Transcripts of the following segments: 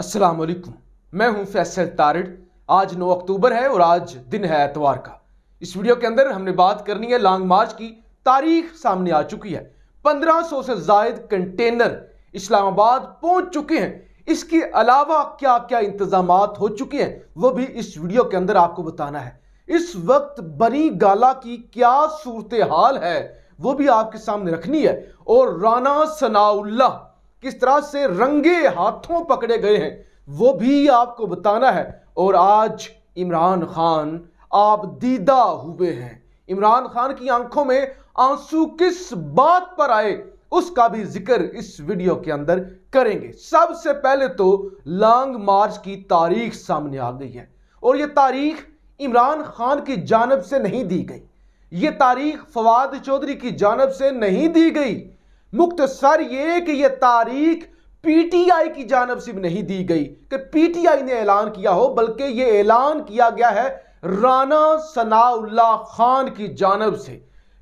अस्सलाम वालेकुम मैं हूं फैसल तारिड आज 9 अक्टूबर है और आज दिन है एतवार का इस वीडियो के अंदर हमने बात करनी है लॉन्ग मार्च की तारीख सामने आ चुकी है 1500 से जायद कंटेनर इस्लामाबाद पहुंच चुके हैं इसके अलावा क्या क्या इंतजाम हो चुके हैं वो भी इस वीडियो के अंदर आपको बताना है इस वक्त बनी गाला की क्या सूरत हाल है वो भी आपके सामने रखनी है और राना सनाउल्ला किस तरह से रंगे हाथों पकड़े गए हैं वो भी आपको बताना है और आज इमरान खान आप दीदा हुए हैं इमरान खान की आंखों में आंसू किस बात पर आए उसका भी जिक्र इस वीडियो के अंदर करेंगे सबसे पहले तो लॉन्ग मार्च की तारीख सामने आ गई है और ये तारीख इमरान खान की जानब से नहीं दी गई ये तारीख फवाद चौधरी की जानब से नहीं दी गई मुख्तसर ये कि यह तारीख पीटीआई की जानब से भी नहीं दी गई कि पीटीआई ने ऐलान किया हो बल्कि यह ऐलान किया गया है राना सनाउल्ला खान की जानब से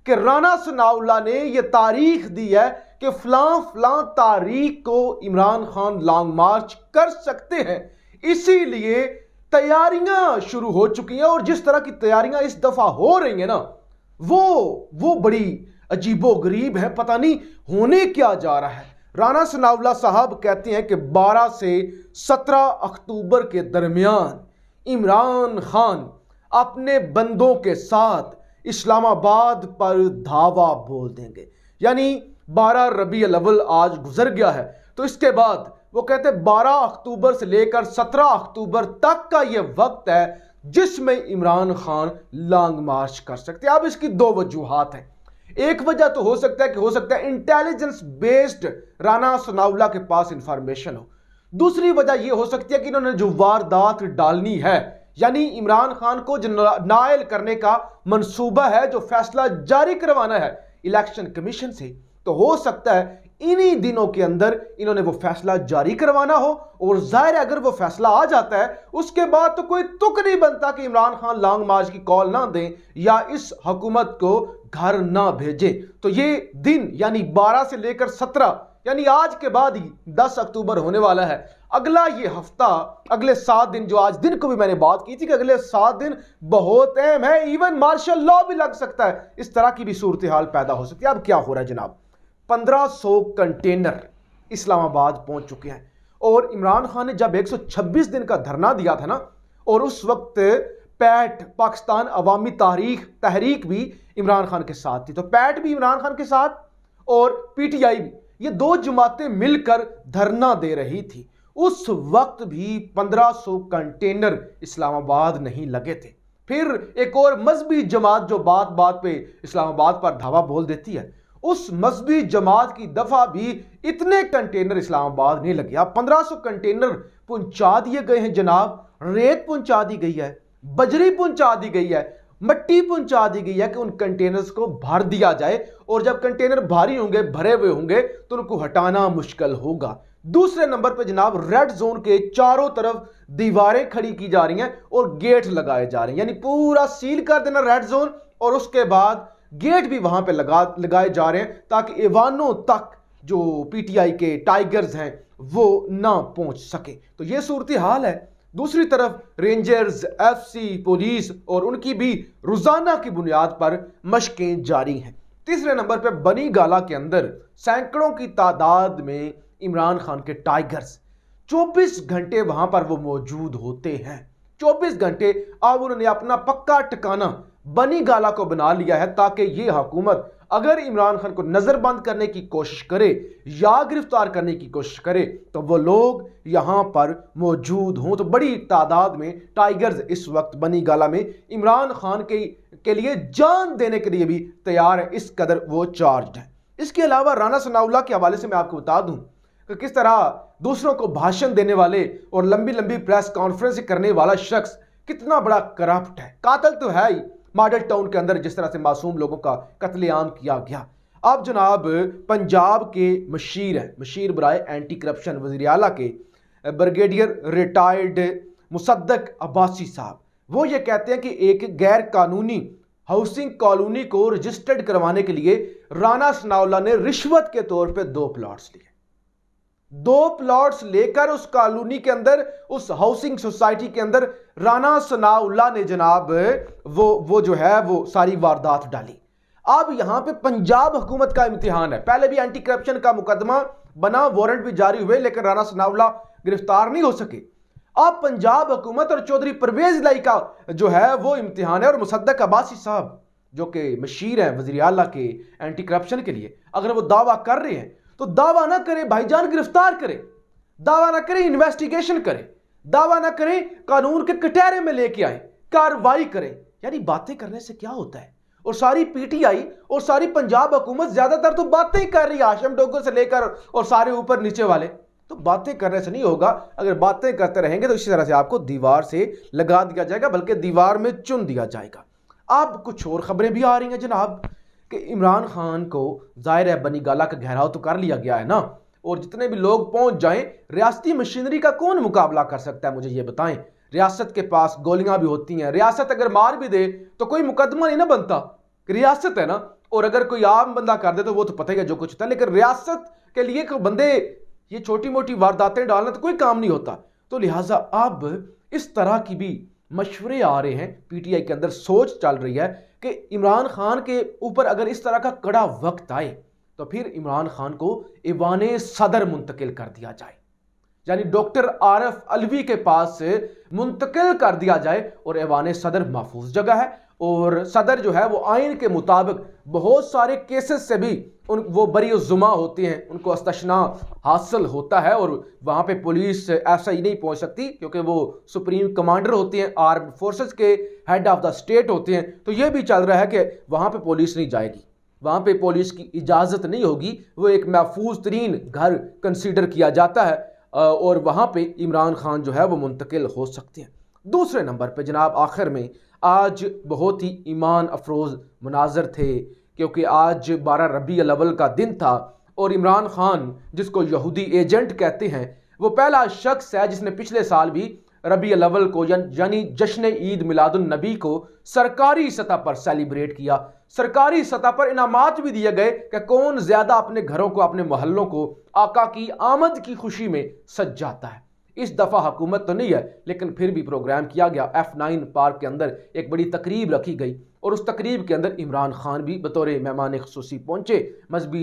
कि राना सनाउल्ला ने यह तारीख दी है कि फलां फलां तारीख को इमरान खान लॉन्ग मार्च कर सकते हैं इसीलिए तैयारियां शुरू हो चुकी हैं और जिस तरह की तैयारियां इस दफ़ा हो रही हैं ना वो वो बड़ी अजीबो गरीब है पता नहीं होने क्या जा रहा है राणा सनावला साहब कहते हैं कि 12 से 17 अक्टूबर के दरमियान इमरान खान अपने बंदों के साथ इस्लामाबाद पर धावा बोल देंगे यानी 12 रबी अलवल आज गुजर गया है तो इसके बाद वो कहते हैं 12 अक्टूबर से लेकर 17 अक्टूबर तक का ये वक्त है जिसमें इमरान खान लॉन्ग मार्च कर सकते हैं अब इसकी दो वजूहत हैं एक वजह तो हो सकता है कि हो सकता है इंटेलिजेंस बेस्ड राणा सनाउला के पास इंफॉर्मेशन हो दूसरी वजह यह हो सकती है कि इन्होंने जो वारदात डालनी है यानी इमरान खान को जो नायल करने का मंसूबा है जो फैसला जारी करवाना है इलेक्शन कमीशन से तो हो सकता है इन्हीं दिनों के अंदर इन्होंने वो फैसला जारी करवाना हो और जाहिर अगर वो फैसला आ जाता है उसके बाद तो कोई तुक नहीं बनता कि इमरान खान लॉन्ग मार्च की कॉल ना दें या इस हुकूमत को घर ना भेजें तो ये दिन यानी 12 से लेकर 17 यानी आज के बाद ही 10 अक्टूबर होने वाला है अगला ये हफ्ता अगले सात दिन जो आज दिन को भी मैंने बात की थी कि अगले सात दिन बहुत अहम है इवन मार्शल लॉ भी लग सकता है इस तरह की भी सूरत हाल पैदा हो सकती है अब क्या हो रहा है जनाब 1500 कंटेनर इस्लामाबाद पहुंच चुके हैं और इमरान खान ने जब 126 दिन का धरना दिया था ना और उस वक्त पैट पाकिस्तान अवामी तारीख तहरीक भी इमरान खान के साथ थी तो पैट भी इमरान खान के साथ और पीटीआई भी ये दो जमातें मिलकर धरना दे रही थी उस वक्त भी 1500 कंटेनर इस्लामाबाद नहीं लगे थे फिर एक और मजहबी जमात जो बात बात पे इस्लामाबाद पर धावा बोल देती है उस मजहबी जमात की दफ़ा भी इतने कंटेनर इस्लामाबाद ने लगे पंद्रह सौ कंटेनर पहुंचा दिए गए हैं जनाब रेत पहुंचा दी गई है बजरी पहुंचा दी गई है मट्टी पहुंचा दी गई है कि उन कंटेनर्स को भर दिया जाए और जब कंटेनर भारी होंगे भरे हुए होंगे तो उनको हटाना मुश्किल होगा दूसरे नंबर पर जनाब रेड जोन के चारों तरफ दीवारें खड़ी की जा रही हैं और गेट लगाए जा रहे हैं यानी पूरा सील कर देना रेड जोन और उसके बाद गेट भी वहां पे लगा लगाए जा रहे हैं ताकि एवानों तक जो पीटीआई के टाइगर्स हैं वो ना पहुंच सके तो ये सूरत हाल है दूसरी तरफ रेंजर्स एफसी पुलिस और उनकी भी रोजाना की बुनियाद पर मशकें जारी हैं तीसरे नंबर पे बनी गाला के अंदर सैकड़ों की तादाद में इमरान खान के टाइगर्स 24 घंटे वहां पर वो मौजूद होते हैं 24 घंटे अब उन्होंने अपना पक्का टिकाना बनी गाला को बना लिया है ताकि ये हकूमत अगर इमरान खान को नज़रबंद करने की कोशिश करे या गिरफ्तार करने की कोशिश करे तो वो लोग यहाँ पर मौजूद हों तो बड़ी तादाद में टाइगर्स इस वक्त बनी गाला में इमरान खान के के लिए जान देने के लिए भी तैयार है इस कदर वो चार्ज है इसके अलावा राना सनाउल्ला के हवाले से मैं आपको बता दूँ कि किस तरह दूसरों को भाषण देने वाले और लंबी लंबी प्रेस कॉन्फ्रेंस करने वाला शख्स कितना बड़ा करप्ट है कातल तो है ही मॉडल टाउन के अंदर जिस तरह से मासूम लोगों का कत्लेआम किया गया अब जनाब पंजाब के मशीर हैं मशीर बराए एंटी करप्शन वजी अला के ब्रिगेडियर रिटायर्ड मुसद्दक अब्बासी साहब वो ये कहते हैं कि एक गैर कानूनी हाउसिंग कॉलोनी को रजिस्टर्ड करवाने के लिए राना सनावला ने रिश्वत के तौर पे दो प्लॉट्स लिए दो प्लॉट्स लेकर उस कॉलोनी के अंदर उस हाउसिंग सोसाइटी के अंदर राना सनाउल्ला ने जनाब वो वो जो है वो सारी वारदात डाली अब यहां पे पंजाब हुकूमत का इम्तिहान है पहले भी एंटी करप्शन का मुकदमा बना वारंट भी जारी हुए लेकिन राना सनाउल्ला गिरफ्तार नहीं हो सके अब पंजाब हुकूमत और चौधरी परवेज लाई का जो है वो इम्तिहान है और मुसद्दक अब्बासी साहब जो कि मशीर हैं वजीर अला के एंटी करप्शन के लिए अगर वो दावा कर रहे हैं तो दावा ना करें भाईजान गिरफ्तार करें दावा ना करें इन्वेस्टिगेशन करें दावा ना करें कानून के कटहरे में लेके आए कार्रवाई करें यानी बातें करने से क्या होता है और सारी पीटीआई और सारी पंजाब हुकूमत ज्यादातर तो बातें कर रही है आशम डोगो से लेकर और सारे ऊपर नीचे वाले तो बातें करने से नहीं होगा अगर बातें करते रहेंगे तो इसी तरह से आपको दीवार से लगा दिया जाएगा बल्कि दीवार में चुन दिया जाएगा आप कुछ और खबरें भी आ रही हैं जनाब कि इमरान खान को ज़ाहिर है बनी गाला का गहराव तो कर लिया गया है ना और जितने भी लोग पहुंच जाएं रियासती मशीनरी का कौन मुकाबला कर सकता है मुझे ये बताएं रियासत के पास गोलियां भी होती हैं रियासत अगर मार भी दे तो कोई मुकदमा नहीं ना बनता रियासत है ना और अगर कोई आम बंदा कर दे तो वो तो पता ही है जो कुछ होता लेकिन रियासत के लिए बंदे ये छोटी मोटी वारदातें डालना तो कोई काम नहीं होता तो लिहाजा अब इस तरह की भी मशवरे आ रहे हैं पीटीआई के अंदर सोच चल रही है कि इमरान खान के ऊपर अगर इस तरह का कड़ा वक्त आए तो फिर इमरान खान को ईवान सदर मुंतकिल कर दिया जाए यानी डॉक्टर आरफ अलवी के पास से मुंतकिल कर दिया जाए और ऐवान सदर महफूज जगह है और सदर जो है वो आइन के मुताबिक बहुत सारे केसेस से भी उन वो बरी जुमा होते हैं उनको अस्तशना हासिल होता है और वहाँ पे पुलिस ऐसा ही नहीं पहुँच सकती क्योंकि वो सुप्रीम कमांडर होते हैं आर्म फोर्सेस के हेड ऑफ द स्टेट होते हैं तो ये भी चल रहा है कि वहाँ पे पुलिस नहीं जाएगी वहाँ पे पुलिस की इजाज़त नहीं होगी वो एक महफूज तरीन घर कंसिडर किया जाता है और वहाँ पर इमरान खान जो है वो मुंतकिल हो सकते हैं दूसरे नंबर पर जनाब आखिर में आज बहुत ही ईमान अफरोज़ मनाजर थे क्योंकि आज बारह रबी अलवल का दिन था और इमरान खान जिसको यहूदी एजेंट कहते हैं वो पहला शख्स है जिसने पिछले साल भी रबी अलवल को यानी जश्न ईद मिलादुलनबी को सरकारी सतह पर सेलिब्रेट किया सरकारी सतह पर इनामत भी दिए गए कि कौन ज़्यादा अपने घरों को अपने मोहल्लों को आका की आमद की खुशी में सज जाता है इस दफ़ा हुकूमत तो नहीं है लेकिन फिर भी प्रोग्राम किया गया एफ नाइन पार्क के अंदर एक बड़ी तकरीब रखी गई और उस तकरीब के अंदर इमरान खान भी बतौर मेहमान खसूसी पहुँचे मजहबी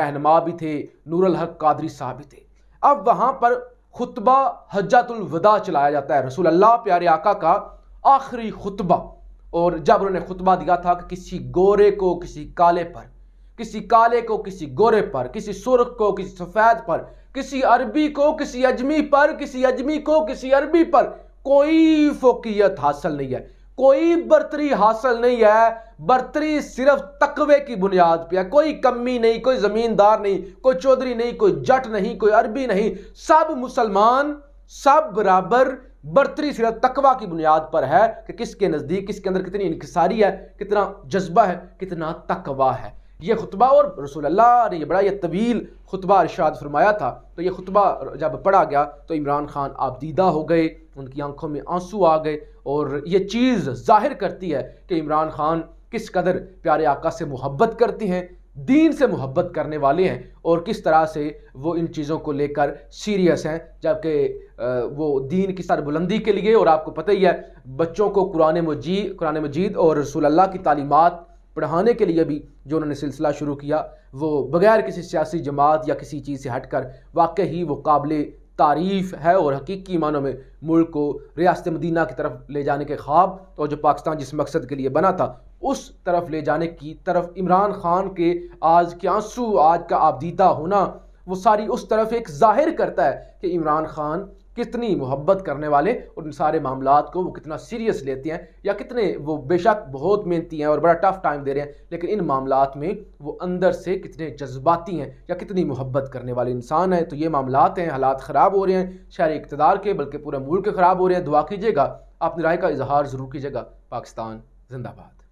रहनमा भी थे नूरल हक कादरी साहब भी थे अब वहाँ पर खुतबा हजातुलवदा चलाया जाता है रसूल अल्लाह प्यारे आका का आखिरी खुतबा और जब उन्होंने खुतबा दिया था कि किसी गोरे को किसी काले पर किसी काले को किसी गोरे पर किसी सुरख को किसी सफ़ेद पर किसी अरबी को किसी अजमी पर किसी अजमी को किसी अरबी पर कोई फोकियत हासिल नहीं है कोई बर्तरी हासिल नहीं है बर्तरी सिर्फ तकवे की बुनियाद पे है कोई कमी नहीं कोई ज़मींदार नहीं कोई चौधरी नहीं कोई जट नहीं कोई अरबी नहीं सब मुसलमान सब बराबर बर्तरी सिर्फ तकवा की बुनियाद पर है कि किसके नज़दीक किसके अंदर कितनी इंकसारी है कितना जज्बा है कितना तकवा है ये खुतबा और रसूल अल्लाह ने यह बड़ा यह तवील खुतबा इर्शाद फरमाया था तो यह खुतबा जब पढ़ा गया तो इमरान खान आप दीदा हो गए उनकी आंखों में आंसू आ गए और ये चीज़ जाहिर करती है कि इमरान खान किस कदर प्यारे आका से मोहब्बत करते हैं दीन से मोहब्बत करने वाले हैं और किस तरह से वो इन चीज़ों को लेकर सीरियस हैं जबकि वो दीन की सरबुलंदी के लिए और आपको पता ही है बच्चों को कुरान मजीद कुरान मजीद और रसूल अल्लाह की तालीमत पढ़ाने के लिए भी जो उन्होंने सिलसिला शुरू किया वो बगैर किसी सियासी जमात या किसी चीज़ से हट कर वाकई ही वो काबिल तारीफ़ है और हकीकी मानों में मुल्क को रियासत मदीना की तरफ ले जाने के ख्वाब और जो पाकिस्तान जिस मकसद के लिए बना था उस तरफ ले जाने की तरफ इमरान खान के आज के आंसू आज का आपदीदा होना वो सारी उस तरफ एक जाहिर करता है कि इमरान खान कितनी मोहब्बत करने वाले उन सारे मामला को वो कितना सीरियस लेते हैं या कितने वो बेशक बहुत मेहनती हैं और बड़ा टफ टाइम दे रहे हैं लेकिन इन मामला में वो अंदर से कितने जज्बाती हैं या कितनी मोहब्बत करने वाले इंसान हैं तो ये मामला हैं हालात ख़राब हो रहे हैं शहरी इकतदार के बल्कि पूरा मुल्क ख़राब हो रहे हैं दुआ कीजिएगा अपनी राय का इजहार ज़रूर कीजिएगा पाकिस्तान जिंदाबाद